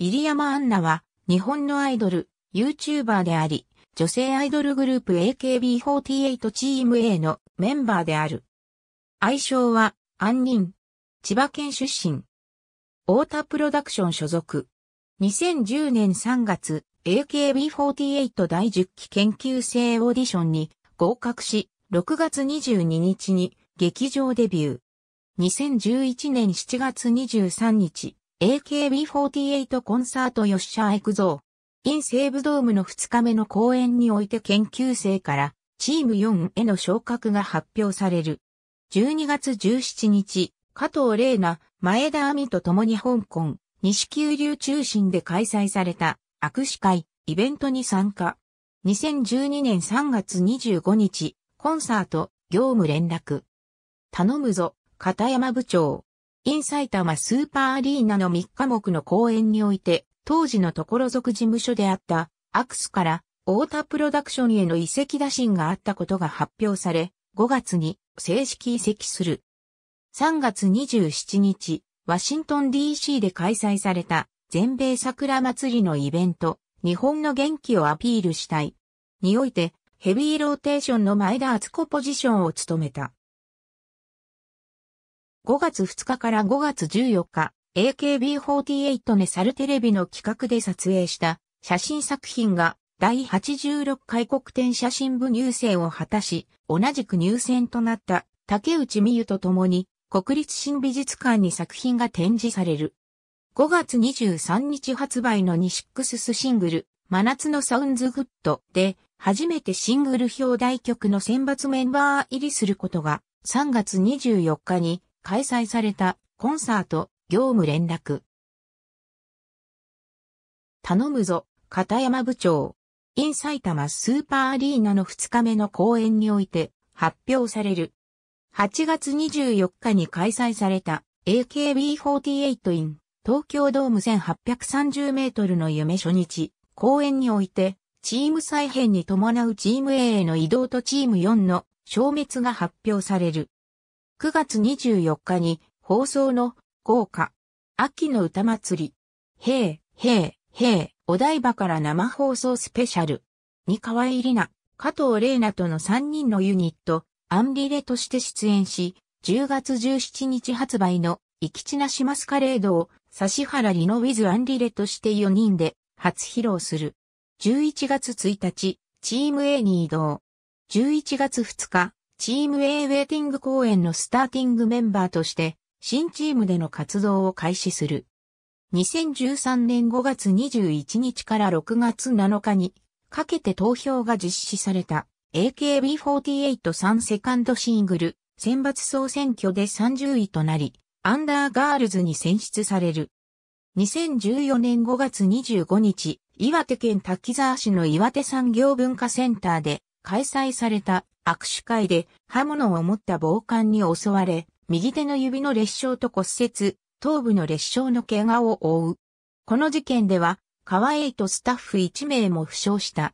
入山アンナは、日本のアイドル、YouTuber であり、女性アイドルグループ AKB48 チーム A のメンバーである。愛称は、アンニン。千葉県出身。太田プロダクション所属。2010年3月、AKB48 第10期研究生オーディションに合格し、6月22日に劇場デビュー。2011年7月23日、AKB48 コンサートヨッシャーエクゾー。インセーブドームの2日目の公演において研究生からチーム4への昇格が発表される。12月17日、加藤玲奈、前田亜美と共に香港、西九流中心で開催された握手会、イベントに参加。2012年3月25日、コンサート、業務連絡。頼むぞ、片山部長。in 埼玉スーパーアリーナの3日目の公演において、当時の所属事務所であったアクスから太田プロダクションへの移籍打診があったことが発表され、5月に正式移籍する。3月27日、ワシントン DC で開催された全米桜祭りのイベント、日本の元気をアピールしたい。において、ヘビーローテーションの前田敦子ポジションを務めた。5月2日から5月14日、AKB48 ネサルテレビの企画で撮影した写真作品が第86回国展写真部入選を果たし、同じく入選となった竹内美優と共に国立新美術館に作品が展示される。5月23日発売のニシックススシングル、真夏のサウンズグッドで、初めてシングル表題曲の選抜メンバー入りすることが3月24日に開催されたコンサート、業務連絡。頼むぞ、片山部長。イン埼玉スーパーアリーナの2日目の公演において発表される。8月24日に開催された AKB48 in 東京ドーム1830メートルの夢初日公演においてチーム再編に伴うチーム A への移動とチーム4の消滅が発表される。9月24日に放送の豪華秋の歌祭り。へい、へい、へい、お台場から生放送スペシャル。に河合里奈、加藤玲奈との3人のユニット、アンリレとして出演し、10月17日発売の、生きちなしスカレードを、指原里乃 with アンリレとして4人で、初披露する。11月1日、チーム A に移動。11月2日、チーム A ウェイティング公演のスターティングメンバーとして、新チームでの活動を開始する。2013年5月21日から6月7日にかけて投票が実施された AKB483 セカンドシングル選抜総選挙で30位となり、アンダーガールズに選出される。2014年5月25日、岩手県滝沢市の岩手産業文化センターで開催された握手会で刃物を持った暴漢に襲われ、右手の指の裂傷と骨折、頭部の裂傷の怪我を負う。この事件では、川栄とスタッフ1名も負傷した。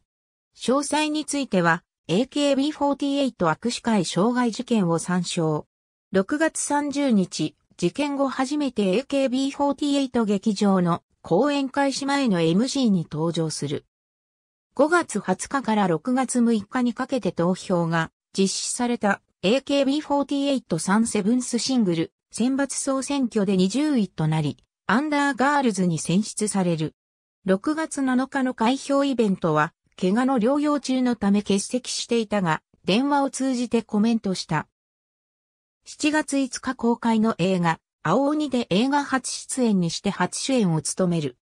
詳細については、AKB48 握手会傷害事件を参照。6月30日、事件後初めて AKB48 劇場の講演開始前の MG に登場する。5月20日から6月6日にかけて投票が実施された AKB48 サセブンスシングル選抜総選挙で20位となり、アンダーガールズに選出される。6月7日の開票イベントは、怪我の療養中のため欠席していたが、電話を通じてコメントした。7月5日公開の映画、青鬼で映画初出演にして初主演を務める。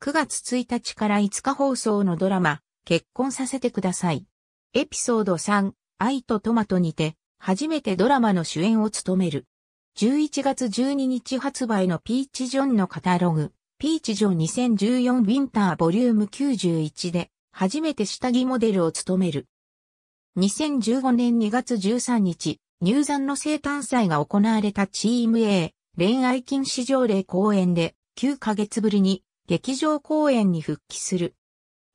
9月1日から5日放送のドラマ、結婚させてください。エピソード3、愛とトマトにて、初めてドラマの主演を務める。11月12日発売のピーチジョンのカタログ、ピーチジョン2014ウィンターボリューム91で、初めて下着モデルを務める。2015年2月13日、入山の生誕祭が行われたチーム A、恋愛禁止条例公演で、9ヶ月ぶりに劇場公演に復帰する。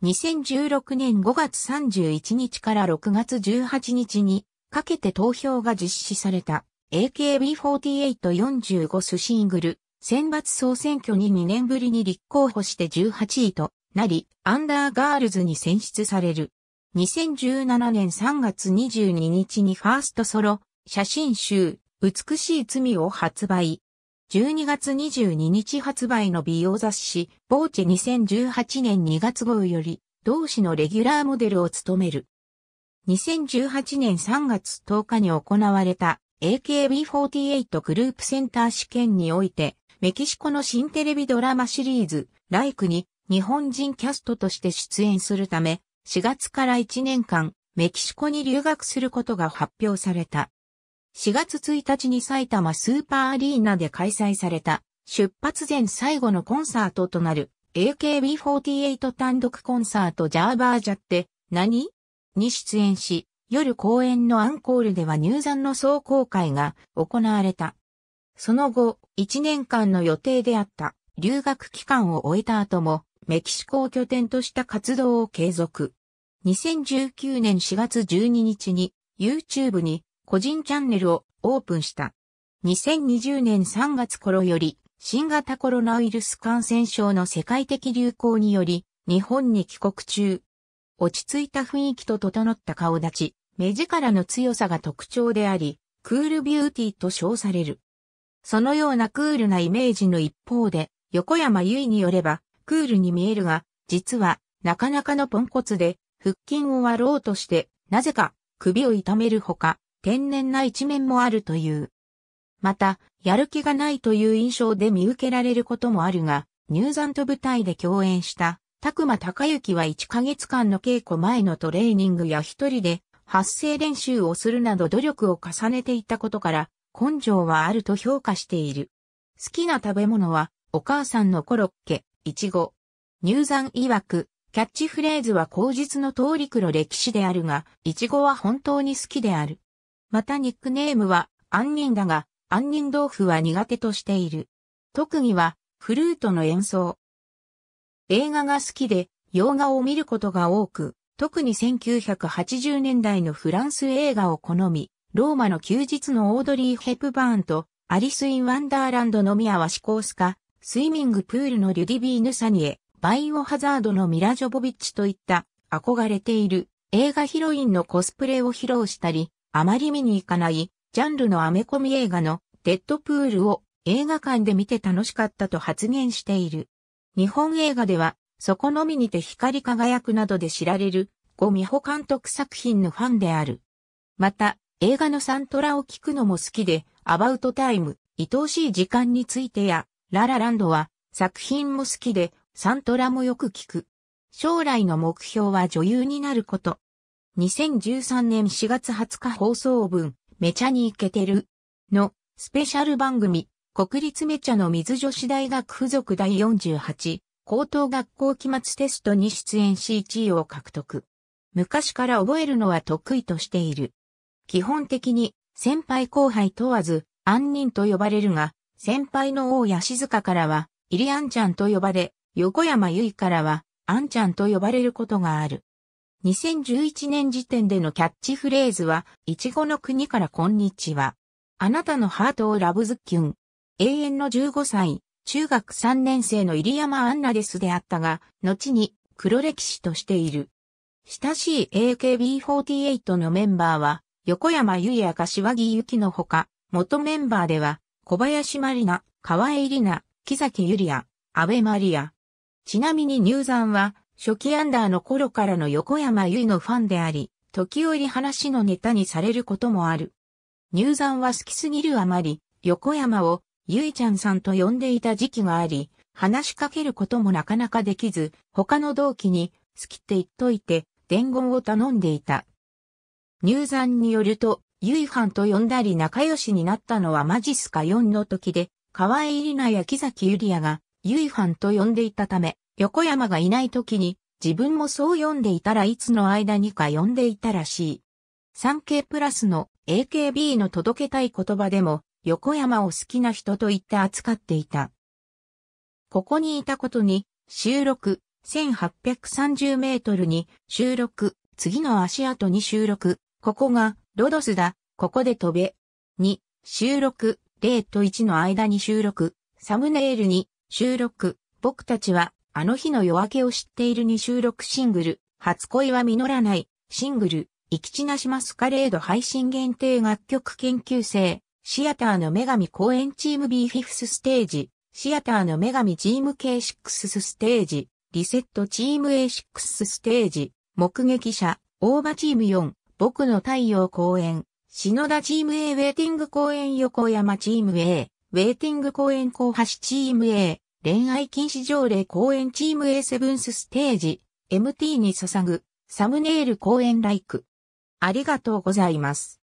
2016年5月31日から6月18日にかけて投票が実施された AKB4845 スシングル選抜総選挙に2年ぶりに立候補して18位となり、アンダーガールズに選出される。2017年3月22日にファーストソロ、写真集、美しい罪を発売。12月22日発売の美容雑誌、ボーチェ2018年2月号より、同誌のレギュラーモデルを務める。2018年3月10日に行われた AKB48 グループセンター試験において、メキシコの新テレビドラマシリーズ、ライクに日本人キャストとして出演するため、4月から1年間、メキシコに留学することが発表された。4月1日に埼玉スーパーアリーナで開催された出発前最後のコンサートとなる AKB48 単独コンサートジャーバージャって何に出演し、夜公演のアンコールでは入山の総公開が行われた。その後、1年間の予定であった留学期間を終えた後も、メキシコを拠点とした活動を継続。2019年4月12日に YouTube に個人チャンネルをオープンした。2020年3月頃より、新型コロナウイルス感染症の世界的流行により、日本に帰国中。落ち着いた雰囲気と整った顔立ち、目力の強さが特徴であり、クールビューティーと称される。そのようなクールなイメージの一方で、横山由衣によれば、クールに見えるが、実は、なかなかのポンコツで、腹筋を割ろうとして、なぜか、首を痛めるほか、天然な一面もあるという。また、やる気がないという印象で見受けられることもあるが、入山と舞台で共演した拓馬隆之は1ヶ月間の稽古前のトレーニングや一人で発声練習をするなど努力を重ねていたことから、根性はあると評価している。好きな食べ物は、お母さんのコロッケ、いちご。入山曰く、キャッチフレーズは口実の通り黒歴史であるが、いちごは本当に好きである。またニックネームは杏仁だが、杏仁豆腐は苦手としている。特技はフルートの演奏。映画が好きで洋画を見ることが多く、特に1980年代のフランス映画を好み、ローマの休日のオードリー・ヘプバーンとアリス・イン・ワンダーランドの宮はシコースカ、スイミングプールのリュディビーヌ・サニエ、バイオハザードのミラ・ジョボビッチといった憧れている映画ヒロインのコスプレを披露したり、あまり見に行かない、ジャンルのアメコミ映画のデッドプールを映画館で見て楽しかったと発言している。日本映画では、そこのみにて光り輝くなどで知られる、ゴミホ監督作品のファンである。また、映画のサントラを聴くのも好きで、アバウトタイム、愛おしい時間についてや、ララランドは、作品も好きで、サントラもよく聴く。将来の目標は女優になること。2013年4月20日放送分、めちゃにイケてる。の、スペシャル番組、国立めちゃの水女子大学附属第48、高等学校期末テストに出演し1位を獲得。昔から覚えるのは得意としている。基本的に、先輩後輩問わず、安人と呼ばれるが、先輩の大谷静香からは、イリアンちゃんと呼ばれ、横山由衣からは、アンちゃんと呼ばれることがある。2011年時点でのキャッチフレーズは、いちごの国からこんにちは。あなたのハートをラブズキュン。永遠の15歳、中学3年生の入山アンナですであったが、後に黒歴史としている。親しい AKB48 のメンバーは、横山由依や柏木由紀のほか、元メンバーでは、小林まりな、河江里奈、木崎ゆりや、安倍まりや。ちなみに入山は、初期アンダーの頃からの横山由依のファンであり、時折話のネタにされることもある。入山は好きすぎるあまり、横山をゆいちゃんさんと呼んでいた時期があり、話しかけることもなかなかできず、他の同期に好きって言っといて伝言を頼んでいた。入山によると、ゆいファンと呼んだり仲良しになったのはマジスカ4の時で、河合里奈や木崎ゆりやが、ゆいファンと呼んでいたため、横山がいない時に、自分もそう読んでいたらいつの間にか読んでいたらしい。3K プラスの AKB の届けたい言葉でも、横山を好きな人と言って扱っていた。ここにいたことに、収録、1830メートルに、収録、次の足跡に収録、ここが、ロドスだ、ここで飛べ。に、収録、0と1の間に収録、サムネイルに、収録、僕たちは、あの日の夜明けを知っているに収録シングル、初恋は実らない、シングル、生き地なしマスカレード配信限定楽曲研究生、シアターの女神公演チーム B5 ステージ、シアターの女神チーム K6 ステージ、リセットチーム A6 ステージ、目撃者、大場チーム4、僕の太陽公演、篠田チーム A ウェイティング公演横山チーム A、ウェイティング公演後橋チーム A、恋愛禁止条例公演チーム A7 ステージ MT に捧ぐサムネイル公演ライク。ありがとうございます。